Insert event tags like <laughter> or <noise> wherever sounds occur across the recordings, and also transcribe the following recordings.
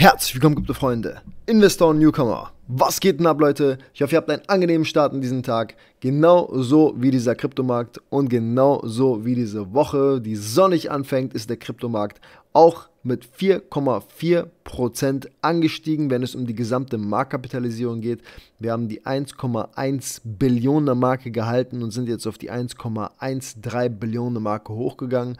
Herzlich willkommen, gute Freunde, Investor und Newcomer. Was geht denn ab, Leute? Ich hoffe, ihr habt einen angenehmen Start in diesen Tag. Genau so wie dieser Kryptomarkt und genau so wie diese Woche, die sonnig anfängt, ist der Kryptomarkt auch mit 4,4% angestiegen, wenn es um die gesamte Marktkapitalisierung geht. Wir haben die 1,1 Billionen Marke gehalten und sind jetzt auf die 1,13 Billionen Marke hochgegangen.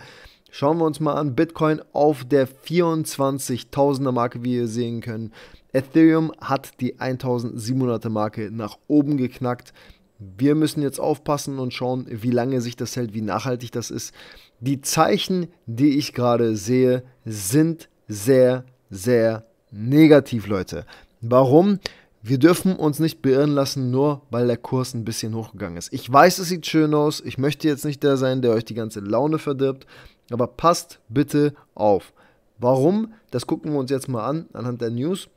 Schauen wir uns mal an, Bitcoin auf der 24.000er Marke, wie ihr sehen könnt. Ethereum hat die 1700er Marke nach oben geknackt. Wir müssen jetzt aufpassen und schauen, wie lange sich das hält, wie nachhaltig das ist. Die Zeichen, die ich gerade sehe, sind sehr, sehr negativ, Leute. Warum? Wir dürfen uns nicht beirren lassen, nur weil der Kurs ein bisschen hochgegangen ist. Ich weiß, es sieht schön aus. Ich möchte jetzt nicht der sein, der euch die ganze Laune verdirbt. Aber passt bitte auf. Warum? Das gucken wir uns jetzt mal an anhand der News.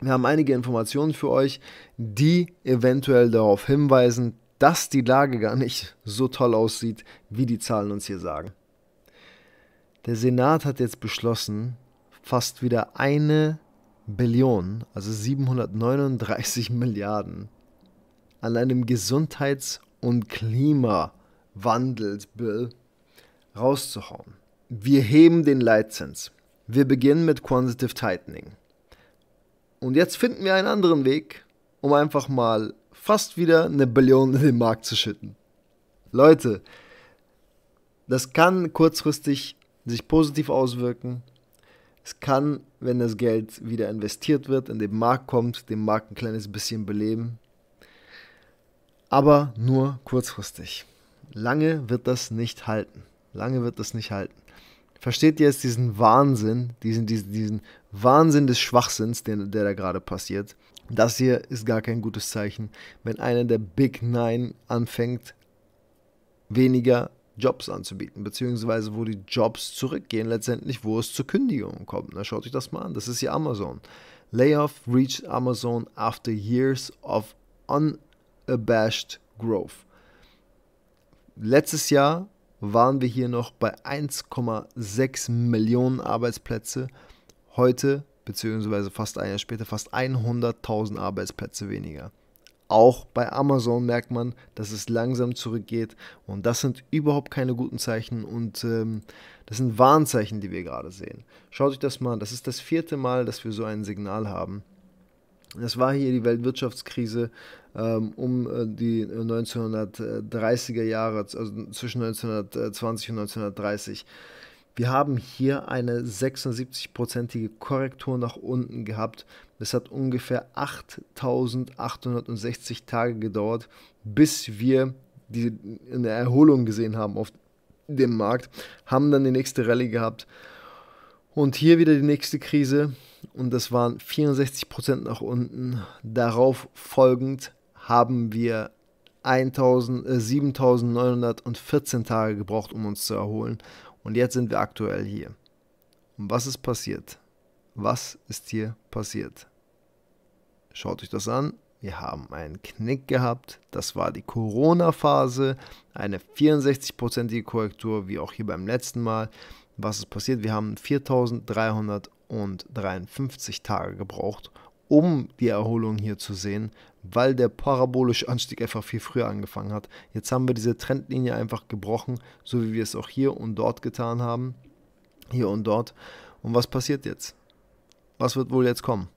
Wir haben einige Informationen für euch, die eventuell darauf hinweisen, dass die Lage gar nicht so toll aussieht, wie die Zahlen uns hier sagen. Der Senat hat jetzt beschlossen, fast wieder eine Billion, also 739 <laughs> Milliarden, an einem Gesundheits- und Klimawandelsbill rauszuhauen. Wir heben den Leitzins. Wir beginnen mit Quantitative Tightening. Und jetzt finden wir einen anderen Weg, um einfach mal fast wieder eine Billion in den Markt zu schütten. Leute, das kann kurzfristig sich positiv auswirken. Es kann, wenn das Geld wieder investiert wird, in den Markt kommt, den Markt ein kleines bisschen beleben. Aber nur kurzfristig. Lange wird das nicht halten. Lange wird das nicht halten. Versteht ihr jetzt diesen Wahnsinn, diesen, diesen, diesen Wahnsinn des Schwachsinns, den, der da gerade passiert? Das hier ist gar kein gutes Zeichen, wenn einer der Big Nine anfängt, weniger Jobs anzubieten, beziehungsweise wo die Jobs zurückgehen, letztendlich, wo es zu Kündigungen kommt. Na, schaut euch das mal an. Das ist hier Amazon. Layoff reached Amazon after years of unabashed growth. Letztes Jahr waren wir hier noch bei 1,6 Millionen Arbeitsplätze. Heute, beziehungsweise fast ein Jahr später, fast 100.000 Arbeitsplätze weniger. Auch bei Amazon merkt man, dass es langsam zurückgeht und das sind überhaupt keine guten Zeichen und ähm, das sind Warnzeichen, die wir gerade sehen. Schaut euch das mal an, das ist das vierte Mal, dass wir so ein Signal haben. Das war hier die Weltwirtschaftskrise ähm, um äh, die 1930er äh, Jahre, also zwischen 1920 und 1930. Wir haben hier eine 76-prozentige Korrektur nach unten gehabt. Es hat ungefähr 8.860 Tage gedauert, bis wir die, eine Erholung gesehen haben auf dem Markt, haben dann die nächste Rallye gehabt. Und hier wieder die nächste Krise, und das waren 64% nach unten. Darauf folgend haben wir 7914 äh, Tage gebraucht, um uns zu erholen. Und jetzt sind wir aktuell hier. Und was ist passiert? Was ist hier passiert? Schaut euch das an. Wir haben einen Knick gehabt. Das war die Corona-Phase. Eine 64-prozentige Korrektur, wie auch hier beim letzten Mal. Was ist passiert? Wir haben 4300 und 53 Tage gebraucht, um die Erholung hier zu sehen, weil der parabolische Anstieg einfach viel früher angefangen hat. Jetzt haben wir diese Trendlinie einfach gebrochen, so wie wir es auch hier und dort getan haben. Hier und dort. Und was passiert jetzt? Was wird wohl jetzt kommen?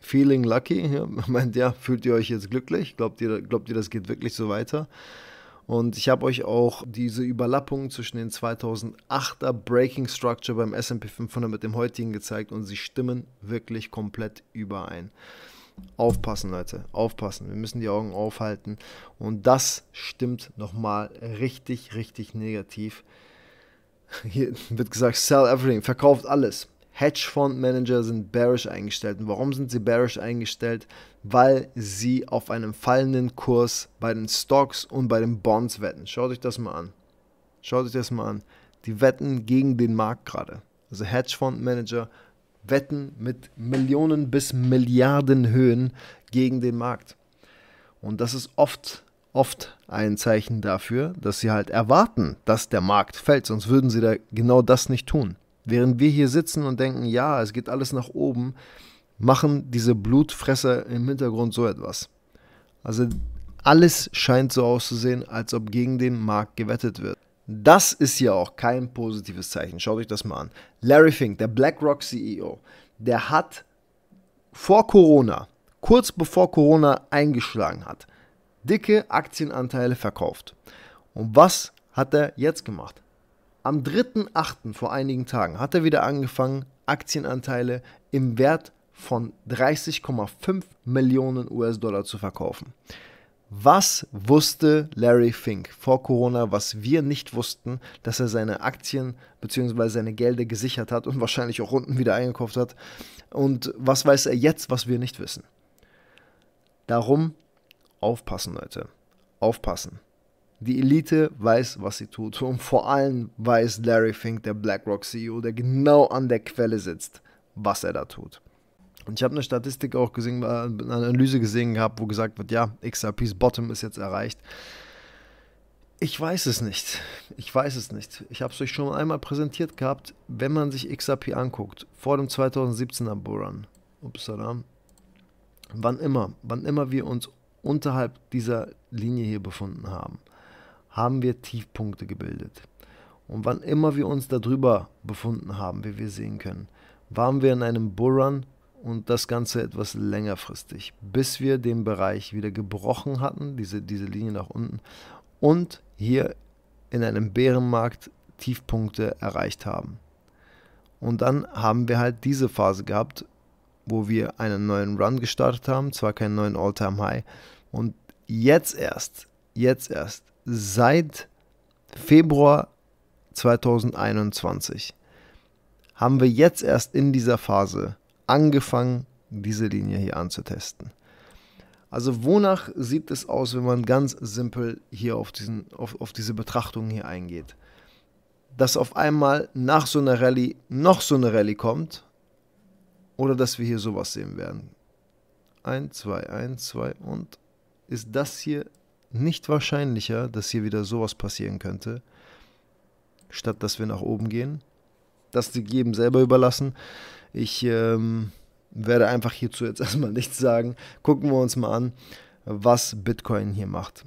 Feeling lucky? Ja, <laughs> meint ja, fühlt ihr euch jetzt glücklich? Glaubt ihr, glaubt ihr, das geht wirklich so weiter? Und ich habe euch auch diese Überlappung zwischen den 2008er Breaking Structure beim SP 500 mit dem heutigen gezeigt und sie stimmen wirklich komplett überein. Aufpassen, Leute, aufpassen. Wir müssen die Augen aufhalten. Und das stimmt nochmal richtig, richtig negativ. Hier wird gesagt, sell everything, verkauft alles. Hedgefondsmanager sind bearish eingestellt. Und warum sind sie bearish eingestellt? Weil sie auf einen fallenden Kurs bei den Stocks und bei den Bonds wetten. Schaut euch das mal an. Schaut euch das mal an. Die wetten gegen den Markt gerade. Also Hedgefondsmanager wetten mit Millionen bis Milliarden Höhen gegen den Markt. Und das ist oft oft ein Zeichen dafür, dass sie halt erwarten, dass der Markt fällt, sonst würden sie da genau das nicht tun. Während wir hier sitzen und denken, ja, es geht alles nach oben, machen diese Blutfresser im Hintergrund so etwas. Also alles scheint so auszusehen, als ob gegen den Markt gewettet wird. Das ist ja auch kein positives Zeichen. Schaut euch das mal an. Larry Fink, der BlackRock CEO, der hat vor Corona, kurz bevor Corona eingeschlagen hat, dicke Aktienanteile verkauft. Und was hat er jetzt gemacht? Am 3.8. vor einigen Tagen hat er wieder angefangen, Aktienanteile im Wert von 30,5 Millionen US-Dollar zu verkaufen. Was wusste Larry Fink vor Corona, was wir nicht wussten, dass er seine Aktien bzw. seine Gelder gesichert hat und wahrscheinlich auch unten wieder eingekauft hat? Und was weiß er jetzt, was wir nicht wissen? Darum aufpassen, Leute. Aufpassen. Die Elite weiß, was sie tut. Und vor allem weiß Larry Fink, der BlackRock CEO, der genau an der Quelle sitzt, was er da tut. Und ich habe eine Statistik auch gesehen, äh, eine Analyse gesehen gehabt, wo gesagt wird, ja, XRPs Bottom ist jetzt erreicht. Ich weiß es nicht. Ich weiß es nicht. Ich habe es euch schon einmal präsentiert gehabt, wenn man sich XRP anguckt, vor dem 2017er Bullrun, upsala, wann immer, wann immer wir uns unterhalb dieser Linie hier befunden haben, haben wir Tiefpunkte gebildet. Und wann immer wir uns darüber befunden haben, wie wir sehen können, waren wir in einem Bullrun und das Ganze etwas längerfristig, bis wir den Bereich wieder gebrochen hatten, diese, diese Linie nach unten, und hier in einem Bärenmarkt Tiefpunkte erreicht haben. Und dann haben wir halt diese Phase gehabt, wo wir einen neuen Run gestartet haben, zwar keinen neuen All-Time-High. Und jetzt erst, jetzt erst seit Februar 2021 haben wir jetzt erst in dieser Phase angefangen, diese Linie hier anzutesten. Also wonach sieht es aus, wenn man ganz simpel hier auf, diesen, auf, auf diese Betrachtung hier eingeht? Dass auf einmal nach so einer Rallye noch so eine Rallye kommt oder dass wir hier sowas sehen werden. 1, 2, 1, 2 und ist das hier nicht wahrscheinlicher, dass hier wieder sowas passieren könnte, statt dass wir nach oben gehen. Das die jedem selber überlassen. Ich ähm, werde einfach hierzu jetzt <laughs> erstmal nichts sagen. Gucken wir uns mal an, was Bitcoin hier macht.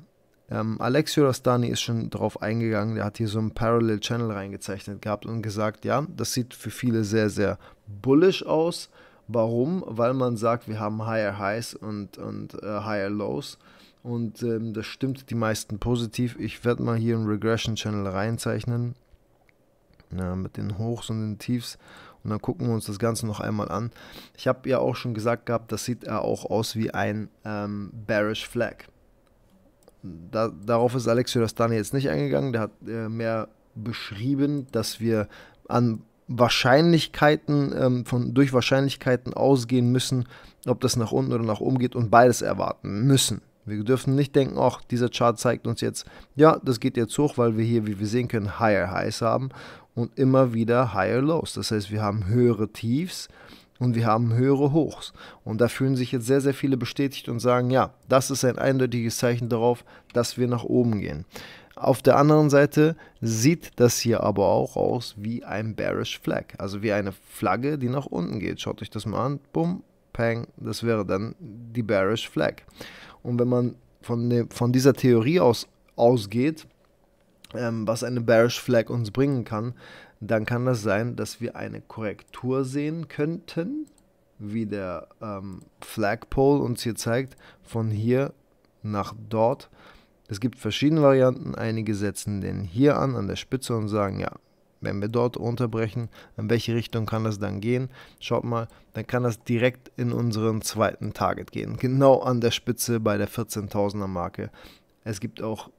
Ähm, Alexio Rastani ist schon darauf eingegangen, der hat hier so einen Parallel Channel reingezeichnet gehabt und gesagt, ja, das sieht für viele sehr, sehr bullish aus. Warum? Weil man sagt, wir haben Higher Highs und, und äh, Higher Lows. Und ähm, das stimmt die meisten positiv. Ich werde mal hier einen Regression Channel reinzeichnen. Ja, mit den Hochs und den Tiefs. Und dann gucken wir uns das Ganze noch einmal an. Ich habe ja auch schon gesagt gehabt, das sieht ja auch aus wie ein ähm, Bearish Flag. Da, darauf ist Alexio Rastani jetzt nicht eingegangen. Der hat äh, mehr beschrieben, dass wir an Wahrscheinlichkeiten, ähm, von, durch Wahrscheinlichkeiten ausgehen müssen, ob das nach unten oder nach oben geht und beides erwarten müssen. Wir dürfen nicht denken, ach, dieser Chart zeigt uns jetzt, ja, das geht jetzt hoch, weil wir hier, wie wir sehen können, Higher Highs haben und immer wieder Higher Lows. Das heißt, wir haben höhere Tiefs und wir haben höhere Hochs. Und da fühlen sich jetzt sehr, sehr viele bestätigt und sagen, ja, das ist ein eindeutiges Zeichen darauf, dass wir nach oben gehen. Auf der anderen Seite sieht das hier aber auch aus wie ein Bearish Flag, also wie eine Flagge, die nach unten geht. Schaut euch das mal an, bumm, peng, das wäre dann die Bearish Flag. Und wenn man von, ne, von dieser Theorie aus ausgeht, ähm, was eine Bearish Flag uns bringen kann, dann kann das sein, dass wir eine Korrektur sehen könnten, wie der ähm, Flagpole uns hier zeigt, von hier nach dort. Es gibt verschiedene Varianten. Einige setzen den hier an, an der Spitze und sagen, ja, wenn wir dort unterbrechen, in welche Richtung kann das dann gehen? Schaut mal, dann kann das direkt in unseren zweiten Target gehen, genau an der Spitze bei der 14.000er Marke. Es gibt auch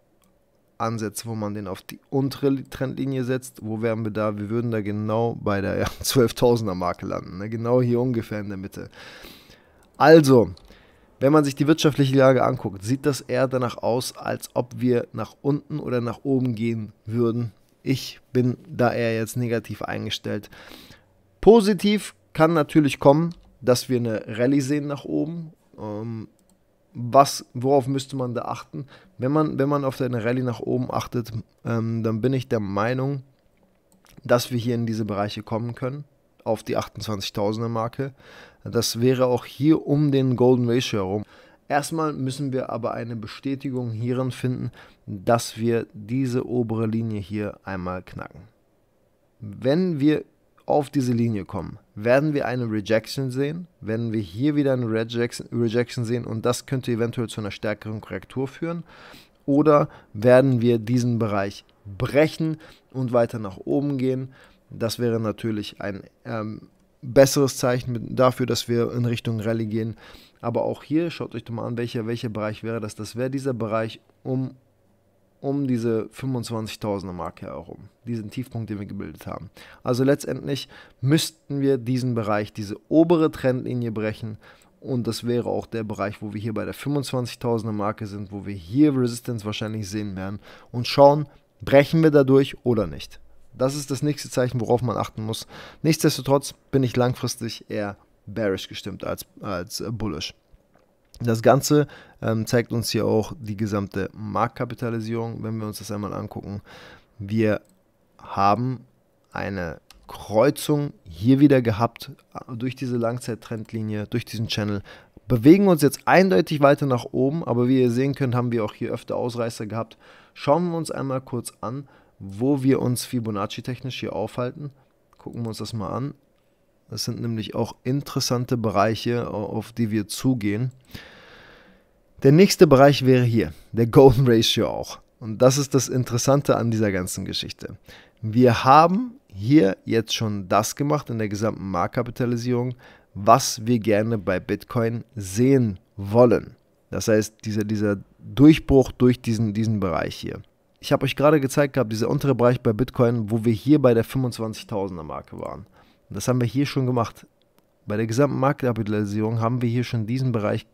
Ansätze, wo man den auf die untere Trendlinie setzt. Wo wären wir da? Wir würden da genau bei der ja, 12.000er <laughs> Marke landen, ne? genau hier ungefähr in der Mitte. Also, wenn man sich die wirtschaftliche Lage anguckt, sieht das eher danach aus, als ob wir nach unten oder nach oben gehen würden ich bin da eher jetzt negativ eingestellt. Positiv kann natürlich kommen, dass wir eine Rallye sehen nach oben. Ähm, was, worauf müsste man da achten? Wenn man, wenn man auf eine Rallye nach oben achtet, ähm, dann bin ich der Meinung, dass wir hier in diese Bereiche kommen können, auf die 28.000er Marke. Das wäre auch hier um den Golden Ratio herum. Erstmal müssen wir aber eine Bestätigung hierin finden, dass wir diese obere Linie hier einmal knacken. Wenn wir auf diese Linie kommen, werden wir eine Rejection sehen, werden wir hier wieder eine Rejection, sehen und das könnte eventuell zu einer stärkeren Korrektur führen. Oder werden wir diesen Bereich brechen und weiter nach oben gehen. Das wäre natürlich ein ähm, besseres Zeichen dafür, dass wir in Richtung Rallye gehen. Aber auch hier, schaut euch doch mal an, welcher, welcher Bereich wäre das. Das wäre dieser Bereich um, um diese 25.000er Marke herum. Diesen Tiefpunkt, den wir gebildet haben. Also letztendlich müssten wir diesen Bereich, diese obere Trendlinie brechen. Und das wäre auch der Bereich, wo wir hier bei der 25.000er Marke sind, wo wir hier Resistance wahrscheinlich sehen werden. Und schauen, brechen wir dadurch oder nicht. Das ist das nächste Zeichen, worauf man achten muss. Nichtsdestotrotz bin ich langfristig eher bearish gestimmt als, als äh, bullish. Das Ganze ähm, zeigt uns hier auch die gesamte Marktkapitalisierung, wenn wir uns das einmal angucken. Wir haben eine Kreuzung hier wieder gehabt äh, durch diese Langzeittrendlinie, durch diesen Channel. Bewegen uns jetzt eindeutig weiter nach oben, aber wie ihr sehen könnt, haben wir auch hier öfter Ausreißer gehabt. Schauen wir uns einmal kurz an, wo wir uns Fibonacci technisch hier aufhalten. Gucken wir uns das mal an. Das sind nämlich auch interessante Bereiche, auf die wir zugehen. Der nächste Bereich wäre hier, der Golden Ratio auch. Und das ist das Interessante an dieser ganzen Geschichte. Wir haben hier jetzt schon das gemacht in der gesamten Marktkapitalisierung, was wir gerne bei Bitcoin sehen wollen. Das heißt, dieser, dieser Durchbruch durch diesen, diesen Bereich hier. Ich habe euch gerade gezeigt gehabt, dieser untere Bereich bei Bitcoin, wo wir hier bei der 25.000er Marke waren. Und das haben wir hier schon gemacht. Bei der gesamten Marktkapitalisierung haben wir hier schon diesen Bereich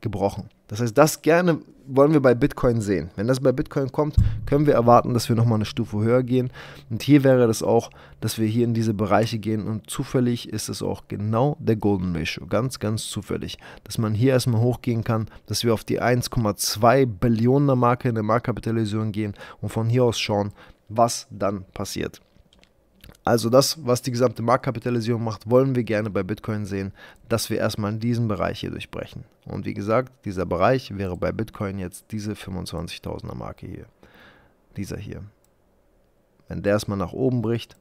gebrochen. Das heißt, das gerne wollen wir bei Bitcoin sehen. Wenn das bei Bitcoin kommt, können wir erwarten, dass wir nochmal eine Stufe höher gehen. Und hier wäre das auch, dass wir hier in diese Bereiche gehen. Und zufällig ist es auch genau der Golden Ratio. Ganz, ganz zufällig. Dass man hier erstmal hochgehen kann, dass wir auf die 1,2 Billionen Marke in der Marktkapitalisierung gehen und von hier aus schauen, was dann passiert. Also das, was die gesamte Marktkapitalisierung macht, wollen wir gerne bei Bitcoin sehen, dass wir erstmal in diesem Bereich hier durchbrechen. Und wie gesagt, dieser Bereich wäre bei Bitcoin jetzt diese 25.000er Marke hier. Dieser hier. Wenn der erstmal nach oben bricht,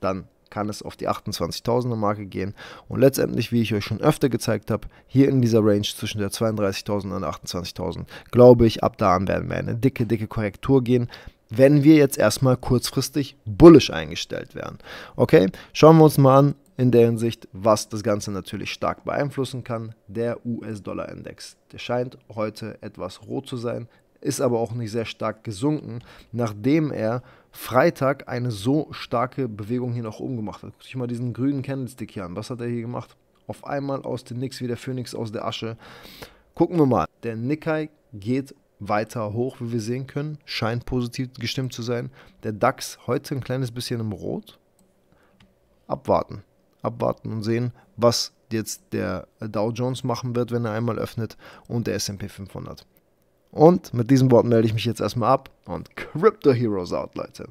dann kann es auf die 28.000er Marke gehen und letztendlich, wie ich euch schon öfter gezeigt habe, hier in dieser Range zwischen der 32.000 und 28.000, glaube ich, ab da an werden wir eine dicke, dicke Korrektur gehen, wenn wir jetzt erstmal kurzfristig bullisch eingestellt werden. Okay, schauen wir uns mal an, in der Hinsicht, was das Ganze natürlich stark beeinflussen kann, der US-Dollar-Index. Der scheint heute etwas rot zu sein, ist aber auch nicht sehr stark gesunken, nachdem er Freitag eine so starke Bewegung hier nach oben gemacht hat. Guck dich mal diesen grünen Candlestick hier an. Was hat er hier gemacht? Auf einmal aus dem Nix wie der Phönix aus der Asche. Gucken wir mal. Der Nikkei geht weiter hoch, wie wir sehen können. Scheint positiv gestimmt zu sein. Der DAX heute ein kleines bisschen im Rot. Abwarten. Abwarten und sehen, was jetzt der Dow Jones machen wird, wenn er einmal öffnet und der S&P 500. Und mit diesen Worten melde ich mich jetzt erstmal ab und Crypto Heroes out, Leute.